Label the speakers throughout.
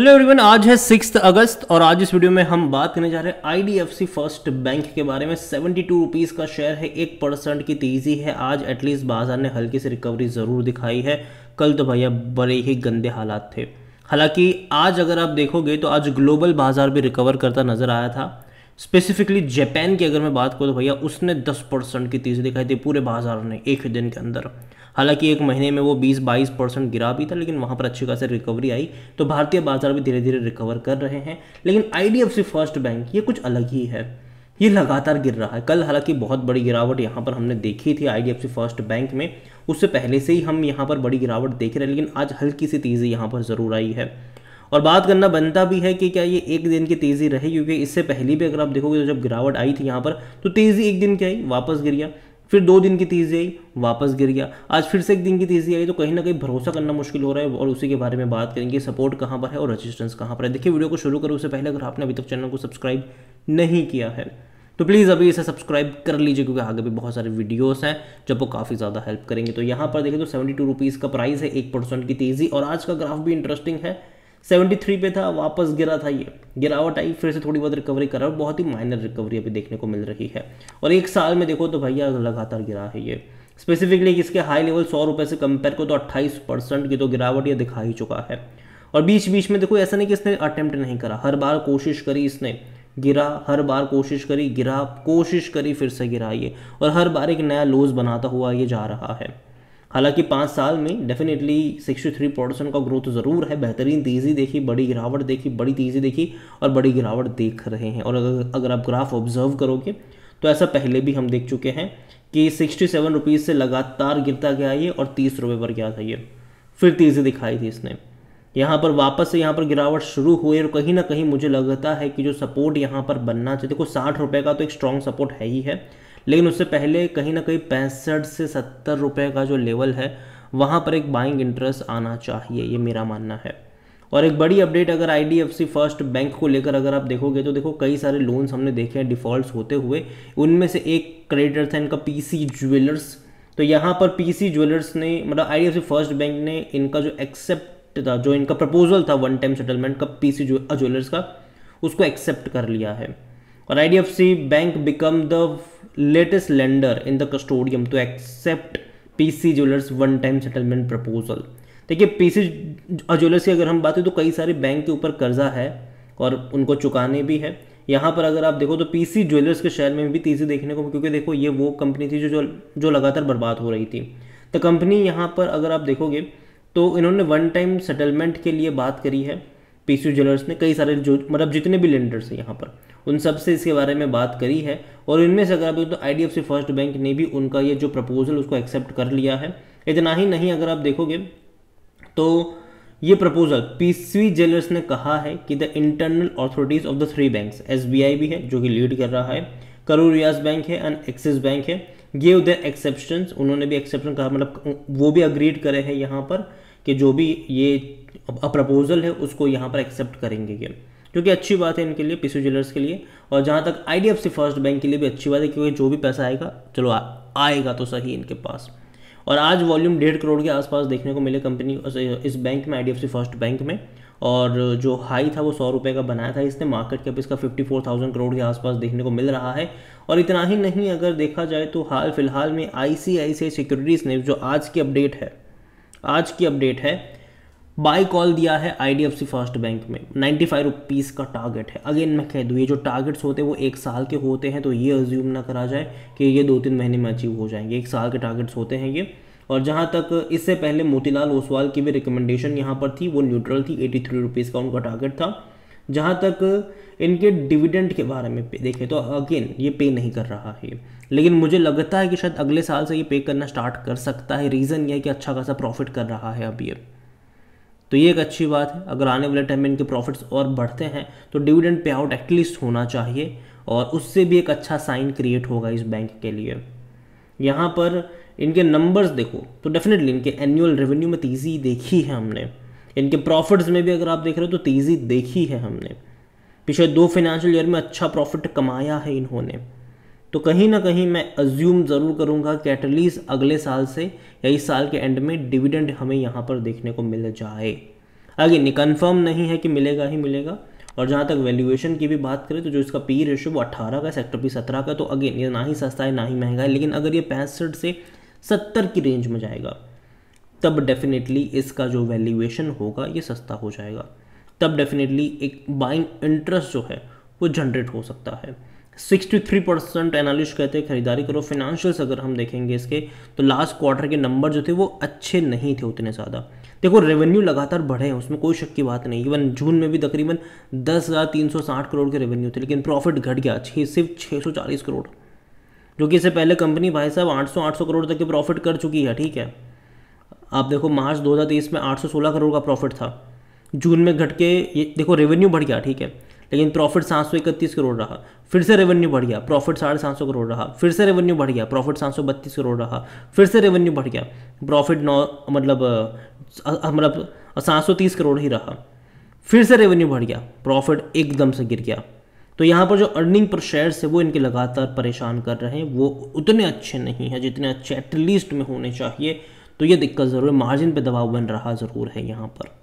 Speaker 1: hello everyone आज है six अगस्त और आज इस वीडियो में हम बात करने जा रहे हैं आईडीएफसी फर्स्ट बैंक के बारे में सेवेंटी टू रुपीज़ का शेयर है एक परसेंट की तेज़ी है आज एटलीस्ट बाजार ने हल्की सी रिकवरी ज़रूर दिखाई है कल तो भैया बड़े ही गंदे हालात थे हालांकि आज अगर आप देखोगे तो आज ग्लोबल बाजार भी रिकवर करता नज़र आया था स्पेसिफिकली जापान की अगर मैं बात करूँ तो भैया उसने दस परसेंट की तेज़ी दिखाई थी पूरे बाजार ने एक दिन के अंदर हालांकि एक महीने में वो 20-22 परसेंट गिरा भी था लेकिन वहाँ पर अच्छी खासी रिकवरी आई तो भारतीय बाजार भी धीरे धीरे रिकवर कर रहे हैं लेकिन आई फर्स्ट बैंक ये कुछ अलग ही है ये लगातार गिर रहा है कल हालांकि बहुत बड़ी गिरावट यहाँ पर हमने देखी थी आई फर्स्ट बैंक में उससे पहले से ही हम यहाँ पर बड़ी गिरावट देख रहे हैं लेकिन आज हल्की सी तेज़ी यहाँ पर ज़रूर आई है और बात करना बनता भी है कि क्या ये एक दिन की तेज़ी रहे क्योंकि इससे पहले भी अगर आप देखोगे तो जब गिरावट आई थी यहाँ पर तो तेज़ी एक दिन की आई वापस गिर गया फिर दो दिन की तेजी आई वापस गिर गया आज फिर से एक दिन की तेजी आई तो कहीं ना कहीं भरोसा करना मुश्किल हो रहा है और उसी के बारे में बात करेंगे सपोर्ट कहाँ पर है और रजिस्टेंस कहाँ पर है देखिए वीडियो को शुरू करो उससे पहले अगर आपने अभी तक चैनल को सब्सक्राइब नहीं किया है तो प्लीज़ अभी इसे सब्सक्राइब कर लीजिए क्योंकि आगे भी बहुत सारे वीडियोस हैं जब वो काफ़ी ज़्यादा हेल्प करेंगे तो यहाँ पर देखें तो सेवेंटी टू रुपीज़ का प्राइस है एक परसेंट की तेज़ी और आज का ग्राफ भी इंटरेस्टिंग है 73 पे था वापस गिरा था ये गिरावट आई फिर से थोड़ी बहुत रिकवरी करा और बहुत ही माइनर रिकवरी अभी देखने को मिल रही है और एक साल में देखो तो भैया लगातार गिरा है ये स्पेसिफिकली इसके हाई लेवल सौ रुपये से कंपेयर को तो अट्ठाईस परसेंट की तो गिरावट ये दिखा ही चुका है और बीच बीच में देखो ऐसा नहीं कि इसने अटैम्प्ट नहीं करा हर बार कोशिश करी इसने गिरा हर बार कोशिश करी गिरा कोशिश करी फिर से गिरा ये और हर बार एक नया लोज बनाता हुआ ये जा रहा है हालांकि पाँच साल में डेफिनेटली 63 परसेंट का ग्रोथ ज़रूर है बेहतरीन तेज़ी देखी बड़ी गिरावट देखी बड़ी तेज़ी देखी और बड़ी गिरावट देख रहे हैं और अगर अगर आप ग्राफ ऑब्जर्व करोगे तो ऐसा पहले भी हम देख चुके हैं कि सिक्सटी सेवन रुपीज़ से लगातार गिरता गया ये और तीस रुपये पर गया था ये फिर तेज़ी दिखाई थी इसने यहाँ पर वापस से यहाँ पर गिरावट शुरू हुई और कहीं ना कहीं मुझे लगता है कि जो सपोर्ट यहाँ पर बनना चाहिए देखो साठ रुपये का तो एक स्ट्रॉन्ग सपोर्ट है ही है लेकिन उससे पहले कहीं ना कहीं पैंसठ से सत्तर रुपये का जो लेवल है वहाँ पर एक बाइंग इंटरेस्ट आना चाहिए ये मेरा मानना है और एक बड़ी अपडेट अगर आई फर्स्ट बैंक को लेकर अगर आप देखोगे तो देखो कई सारे लोन्स हमने देखे हैं डिफॉल्ट होते हुए उनमें से एक क्रेडिटर था इनका पीसी ज्वेलर्स तो यहाँ पर पीसी ज्वेलर्स ने मतलब आई फर्स्ट बैंक ने इनका जो एक्सेप्ट था जो इनका प्रपोजल था वन टाइम सेटलमेंट का पीसी ज्वेलर्स का उसको एक्सेप्ट कर लिया है और IDFC bank become the latest in the custodian to accept P PC jewellers one time settlement proposal देखिए पीसी ज्वेलर्स की अगर हम बात करें तो कई सारे बैंक के ऊपर कर्जा है और उनको चुकाने भी है यहाँ पर अगर आप देखो तो पीसी ज्वेलर्स के शेयर में भी तेजी देखने को क्योंकि देखो ये वो कंपनी थी जो जो, जो लगातार बर्बाद हो रही थी तो कंपनी यहाँ पर अगर आप देखोगे तो इन्होंने वन टाइम सेटलमेंट के लिए बात करी है पीसी ज्वेलर्स ने कई सारे जो मतलब जितने भी लेंडर्स हैं यहाँ पर उन सब से इसके बारे में बात करी है और इनमें से अगर आप तो आई फर्स्ट बैंक ने भी उनका ये जो प्रपोजल उसको एक्सेप्ट कर लिया है इतना ही नहीं अगर आप देखोगे तो ये प्रपोजल पीसवी ज्वेलर्स ने कहा है कि the internal authorities of the three banks SBI भी है जो कि लीड कर रहा है करूर रियाज बैंक है एंड एक्सिस बैंक है गेव द एक्सेप्शन उन्होंने भी एक्सेप्शन कहा मतलब वो भी अग्रीड करे हैं यहाँ पर कि जो भी ये प्रपोजल है उसको यहाँ पर एक्सेप्ट करेंगे ये जो कि अच्छी बात है इनके लिए पीसी ज्वेलर्स के लिए और जहाँ तक आई फर्स्ट बैंक के लिए भी अच्छी बात है क्योंकि जो भी पैसा आएगा चलो आ, आएगा तो सही इनके पास और आज वॉल्यूम डेढ़ करोड़ के आसपास देखने को मिले कंपनी इस बैंक में आई फर्स्ट बैंक में और जो हाई था वो सौ रुपये का बनाया था इसने मार्केट कैप इसका फिफ्टी फोर थाउजेंड करोड़ के आसपास देखने को मिल रहा है और इतना ही नहीं अगर देखा जाए तो हाल फिलहाल में आई सी आई सी सिक्योरिटीज़ ने जो आज की अपडेट है आज की अपडेट है बाई कॉल दिया है सी फर्स्ट बैंक में नाइन्टी फाइव रुपीज़ का टारगेट है अगेन मैं कह दूँ ये जो टारगेट्स होते हैं वो एक साल के होते हैं तो ये अज्यूम ना करा जाए कि ये दो तीन महीने में अचीव हो जाएंगे एक साल के टारगेट्स होते हैं ये और जहाँ तक इससे पहले मोतीलाल ओसवाल की भी रिकमेंडेशन यहाँ पर थी वो न्यूट्रल थी एटी थ्री रुपीज़ का उनका टारगेट था जहाँ तक इनके डिविडेंड के बारे में देखें तो अगेन ये पे नहीं कर रहा है लेकिन मुझे लगता है कि शायद अगले साल से ये पे करना स्टार्ट कर सकता है रीज़न ये है कि अच्छा खासा प्रॉफिट कर रहा है अब ये तो ये एक अच्छी बात है अगर आने वाले टाइम में इनके प्रॉफिट्स और बढ़ते हैं तो डिविडेंड पे आउट एटलीस्ट होना चाहिए और उससे भी एक अच्छा साइन क्रिएट होगा इस बैंक के लिए यहाँ पर इनके नंबर्स देखो तो डेफिनेटली इनके एनुअल रेवेन्यू में तेज़ी देखी है हमने इनके प्रॉफिट्स में भी अगर आप देख रहे हो तो तेज़ी देखी है हमने पिछले दो फाइनेंशियल ईयर में अच्छा प्रॉफिट कमाया है इन्होंने तो कहीं ना कहीं मैं अज्यूम ज़रूर करूंगा कि एटलीस्ट अगले साल से या इस साल के एंड में डिविडेंड हमें यहाँ पर देखने को मिल जाए अगेन कन्फर्म नहीं है कि मिलेगा ही मिलेगा और जहाँ तक वैल्यूएशन की भी बात करें तो जो इसका पी रेशो वो अट्ठारह का सेक्टर पी सत्रह का तो अगेन ये ना ही सस्ता है ना ही महंगा है लेकिन अगर ये पैंसठ से सत्तर की रेंज में जाएगा तब डेफिनेटली इसका जो वैल्यूएशन होगा ये सस्ता हो जाएगा तब डेफिनेटली एक बाइंग इंटरेस्ट जो है वो जनरेट हो सकता है सिक्सटी थ्री परसेंट एनालिस्ट कहते हैं खरीदारी करो फिनेंशियल्स अगर हम देखेंगे इसके तो लास्ट क्वार्टर के नंबर जो थे वो अच्छे नहीं थे उतने ज़्यादा देखो रेवेन्यू लगातार बढ़े हैं उसमें कोई शक की बात नहीं इवन जून में भी तकरीबन दस हज़ार तीन सौ साठ करोड़ के रेवेन्यू थे लेकिन प्रॉफिट घट गया छः सिर्फ छः सौ चालीस करोड़ जो कि इससे पहले कंपनी भाई साहब आठ सौ आठ सौ करोड़ तक के प्रॉफिट कर चुकी है ठीक है आप देखो मार्च दो हज़ार तेईस में आठ सौ सोलह करोड़ का प्रॉफिट था जून में घट के ये देखो रेवेन्यू बढ़ गया ठीक है लेकिन प्रॉफिट सात करोड़ रहा फिर से रेवेन्यू बढ़ गया प्रॉफिट साढ़े सात सौ करोड़ रहा फिर से रेवेन्यू बढ़ गया प्रॉफिट सात सौ बत्तीस करोड़ रहा फिर से रेवेन्यू बढ़ गया प्रॉफिट नौ मतलब मतलब सात सौ तीस करोड़ ही रहा फिर से रेवेन्यू बढ़ गया प्रॉफिट एकदम से गिर गया तो यहाँ पर जो अर्निंग पर शेयर है वो इनके लगातार परेशान कर रहे हैं वो उतने अच्छे नहीं हैं जितने अच्छे एटलीस्ट में होने चाहिए तो ये दिक्कत ज़रूर है मार्जिन पे दबाव बन रहा ज़रूर है यहाँ पर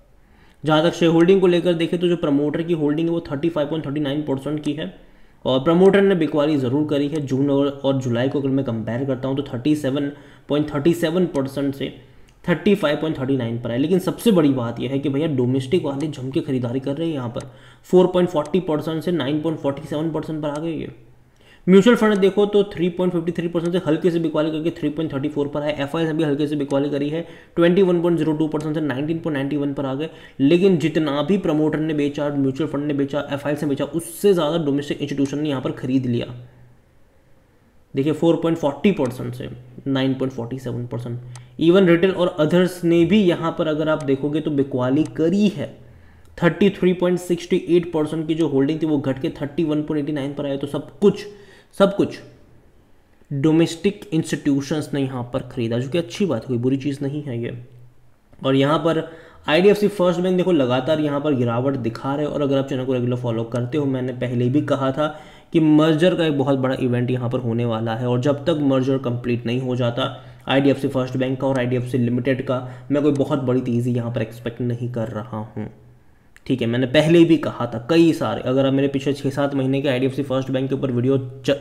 Speaker 1: जहाँ तक शेयर होल्डिंग को लेकर देखें तो जो प्रमोटर की होल्डिंग है वो thirty five point thirty nine percent की है और प्रमोटर ने बिकवाली ज़रूर करी है जून और, और जुलाई को अगर मैं कंपेयर करता हूँ तो thirty seven point thirty seven percent से thirty five point thirty nine पर है लेकिन सबसे बड़ी बात यह है कि भैया डोमेस्टिक वाले जम के खरीदारी कर रहे हैं यहाँ पर फोर पॉइंट फोर्टी परसेंट से nine point forty seven percent पर आ गई है म्यूचुअल फंड देखो तो 3.53 परसेंट से हल्के से बिकवाली करके 3.34 पर है एफ भी हल्के से बिकवाली करी है 21.02 परसेंट से 19.91 पर आ गए लेकिन जितना भी प्रमोटर ने बेचा म्यूचुअल फंड ने बेचा एफ से बेचा उससे ज़्यादा डोमेस्टिक इंस्टीट्यूशन ने यहाँ पर खरीद लिया देखिए 4.40 परसेंट से 9.47 परसेंट इवन रिटेल और अदर्स ने भी यहाँ पर अगर आप देखोगे तो बिकवाली करी है 33.68 परसेंट की जो होल्डिंग थी वो घट के 31.89 पर आए तो सब कुछ सब कुछ डोमेस्टिक इंस्टीट्यूशंस ने यहाँ पर खरीदा जो कि अच्छी बात कोई बुरी चीज़ नहीं है ये और यहाँ पर आई फर्स्ट बैंक देखो लगातार यहाँ पर गिरावट दिखा रहे और अगर आप चैनल को रेगुलर फॉलो करते हो मैंने पहले भी कहा था कि मर्जर का एक बहुत बड़ा इवेंट यहाँ पर होने वाला है और जब तक मर्जर कंप्लीट नहीं हो जाता आई फर्स्ट बैंक का और आई लिमिटेड का मैं कोई बहुत बड़ी तेज़ी यहाँ पर एक्सपेक्ट नहीं कर रहा हूँ ठीक है मैंने पहले भी कहा था कई सारे अगर आप मेरे पिछले छः सात महीने के आई फर्स्ट बैंक के ऊपर वीडियो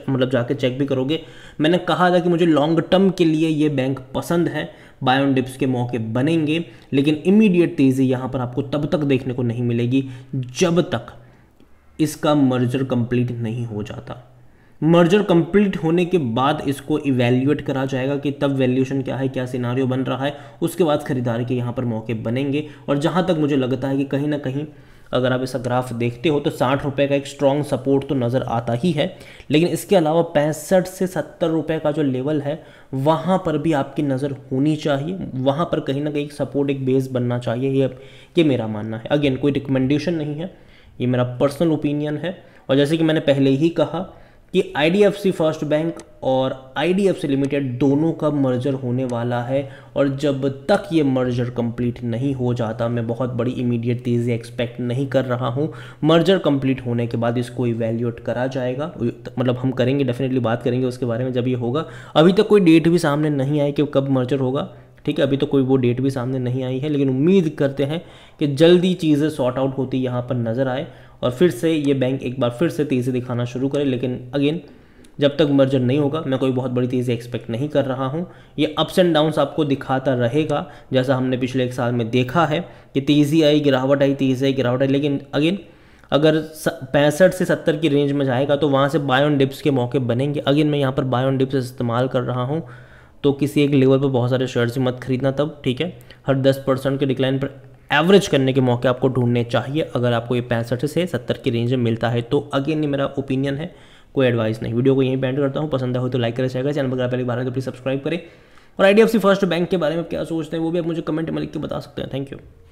Speaker 1: मतलब जाके चेक भी करोगे मैंने कहा था कि मुझे लॉन्ग टर्म के लिए ये बैंक पसंद है बाय ऑन डिप्स के मौके बनेंगे लेकिन इमीडिएट तेज़ी यहाँ पर आपको तब तक देखने को नहीं मिलेगी जब तक इसका मर्जर कंप्लीट नहीं हो जाता मर्जर कंप्लीट होने के बाद इसको इवेल्यूएट करा जाएगा कि तब वैल्यूशन क्या है क्या सिनारियो बन रहा है उसके बाद खरीदार के यहाँ पर मौके बनेंगे और जहाँ तक मुझे लगता है कि कहीं ना कहीं अगर आप ऐसा ग्राफ देखते हो तो साठ रुपये का एक स्ट्रॉन्ग सपोर्ट तो नज़र आता ही है लेकिन इसके अलावा पैंसठ से सत्तर रुपये का जो लेवल है वहाँ पर भी आपकी नज़र होनी चाहिए वहाँ पर कहीं ना कहीं सपोर्ट एक बेस बनना चाहिए ये ये मेरा मानना है अगेन कोई रिकमेंडेशन नहीं है ये मेरा पर्सनल ओपिनियन है और जैसे कि मैंने पहले ही कहा कि आई फर्स्ट बैंक और आई लिमिटेड दोनों का मर्जर होने वाला है और जब तक ये मर्जर कंप्लीट नहीं हो जाता मैं बहुत बड़ी इमीडिएट तेज़ी एक्सपेक्ट नहीं कर रहा हूँ मर्जर कंप्लीट होने के बाद इसको इवेल्यूएट करा जाएगा मतलब हम करेंगे डेफिनेटली बात करेंगे उसके बारे में जब ये होगा अभी तक कोई डेट भी सामने नहीं आई कि कब मर्जर होगा ठीक है अभी तो कोई वो डेट भी सामने नहीं आई है लेकिन उम्मीद करते हैं कि जल्दी चीज़ें सॉर्ट आउट होती यहाँ पर नज़र आए और फिर से ये बैंक एक बार फिर से तेज़ी दिखाना शुरू करे लेकिन अगेन जब तक मर्जर नहीं होगा मैं कोई बहुत बड़ी तेज़ी एक्सपेक्ट नहीं कर रहा हूँ ये अप्स एंड डाउन्स आपको दिखाता रहेगा जैसा हमने पिछले एक साल में देखा है कि तेज़ी आई गिरावट आई तेज़ी आई गिरावट आई लेकिन अगेन अगर पैंसठ से सत्तर की रेंज में जाएगा तो वहाँ से बायोन डिप्स के मौके बनेंगे अगेन मैं यहाँ पर बायोन डिप्स इस्तेमाल कर रहा हूँ तो किसी एक लेवल पर बहुत सारे शेयर्स मत खरीदना तब ठीक है हर दस परसेंट के डिक्लाइन पर एवरेज करने के मौके आपको ढूंढने चाहिए अगर आपको ये पैंसठ से सत्तर की रेंज में मिलता है तो अगेन ये मेरा ओपिनियन है कोई एडवाइस नहीं वीडियो को यहीं बैंड करता हूँ पसंद आए तो लाइक करें शेयर चैनल पर अगर बार तो प्लीज़ सब्सक्राइब करें और आई फर्स्ट बैंक के बारे में क्या सोचते हैं वो भी आप मुझे कमेंट में लिख के बता सकते हैं थैंक यू